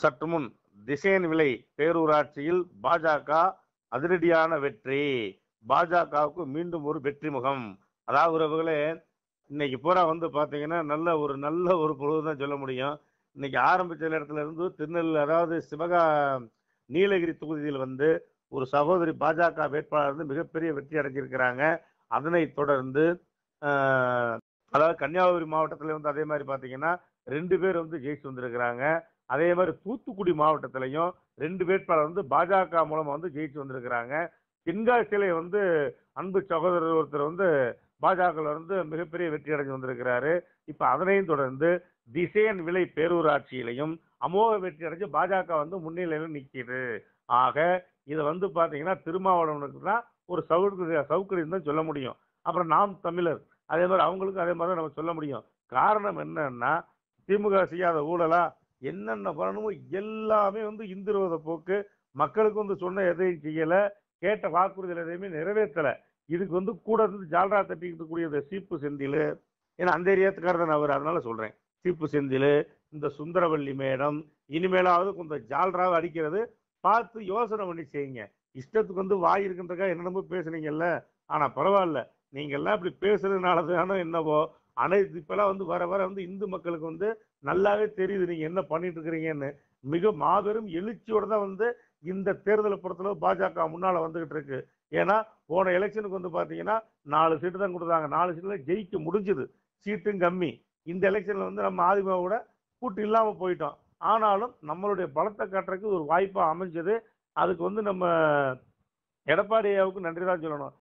சற்று முன் திசையன் விலை பேரூராட்சியில் பாஜக அதிரடியான வெற்றி பாஜகவுக்கு மீண்டும் ஒரு வெற்றி முகம் அதாவது உறவுகளே இன்னைக்கு பூரா வந்து பார்த்தீங்கன்னா நல்ல ஒரு நல்ல ஒரு பொழுது தான் சொல்ல முடியும் இன்னைக்கு ஆரம்பித்த இடத்துல இருந்து திருநெல் அதாவது சிவகா நீலகிரி தொகுதியில் வந்து ஒரு சகோதரி பாஜக வேட்பாளர் வந்து மிகப்பெரிய வெற்றி அடைஞ்சிருக்கிறாங்க அதனை தொடர்ந்து அதாவது கன்னியாகுமரி மாவட்டத்தில் வந்து அதே மாதிரி பார்த்தீங்கன்னா ரெண்டு பேர் வந்து ஜெயிச்சு வந்திருக்கிறாங்க அதே மாதிரி தூத்துக்குடி மாவட்டத்திலையும் ரெண்டு வேட்பாளர் வந்து பாஜக மூலமாக வந்து ஜெயிச்சு வந்திருக்கிறாங்க தென்காசியிலே வந்து அன்பு சகோதரர் ஒருத்தர் வந்து பாஜகவில் வந்து மிகப்பெரிய வெற்றி அடைஞ்சு வந்திருக்கிறாரு இப்போ அதனையும் தொடர்ந்து திசையன் விலை பேரூராட்சியிலையும் அமோக வெற்றி அடைஞ்சு பாஜக வந்து முன்னிலையில் நிற்கிது ஆக இதை வந்து பார்த்தீங்கன்னா திருமாவளவனுக்கு தான் ஒரு சவுக்கு சவுக்கடின்னு தான் சொல்ல முடியும் அப்புறம் நாம் தமிழர் அதே மாதிரி அவங்களுக்கும் அதே மாதிரி நம்ம சொல்ல முடியும் காரணம் என்னன்னா திமுக செய்யாத ஊழலா என்னென்ன பண்ணணுமோ எல்லாமே வந்து இந்து போக்கு மக்களுக்கு வந்து சொன்ன எதையும் செய்யலை கேட்ட வாக்குறுதியில் எதையுமே நிறைவேற்றலை இதுக்கு வந்து கூட இருந்து ஜால்ரா தட்டிக்கிட்டு இந்த சீப்பு செந்தில் ஏன்னா அந்த ஏரியாத்துக்கார தான் அவர் அதனால சொல்கிறேன் சீப்பு செந்தில் இந்த சுந்தரவல்லி மேடம் இனிமேலாவது கொஞ்சம் ஜால்ராவை அடிக்கிறது பார்த்து யோசனை பண்ணி செய்யுங்க இஷ்டத்துக்கு வந்து வாய் இருக்கின்றக்கா என்னென்னமோ பேசுனீங்கல்ல ஆனால் பரவாயில்ல நீங்கள்லாம் இப்படி பேசுறதுனால தானோ என்னவோ ஆனால் இது இப்போலாம் வந்து வர வர வந்து இந்து மக்களுக்கு வந்து நல்லாவே தெரியுது நீங்கள் என்ன பண்ணிட்டு இருக்கிறீங்கன்னு மிக மாபெரும் எழுச்சியோட தான் வந்து இந்த தேர்தலை பொறுத்தளவு பாஜக முன்னால் வந்துகிட்டு இருக்கு ஏன்னா போன எலெக்ஷனுக்கு வந்து பார்த்தீங்கன்னா நாலு சீட்டு தான் கொடுத்தாங்க நாலு சீட்டில் ஜெயிக்க முடிஞ்சுது சீட்டும் கம்மி இந்த எலெக்ஷனில் வந்து நம்ம அதிமுகவோட கூட்டு இல்லாமல் போயிட்டோம் ஆனாலும் நம்மளுடைய பலத்தை காட்டுறதுக்கு ஒரு வாய்ப்பாக அமைஞ்சது அதுக்கு வந்து நம்ம எடப்பாடியாவுக்கு நன்றி தான் சொல்லணும்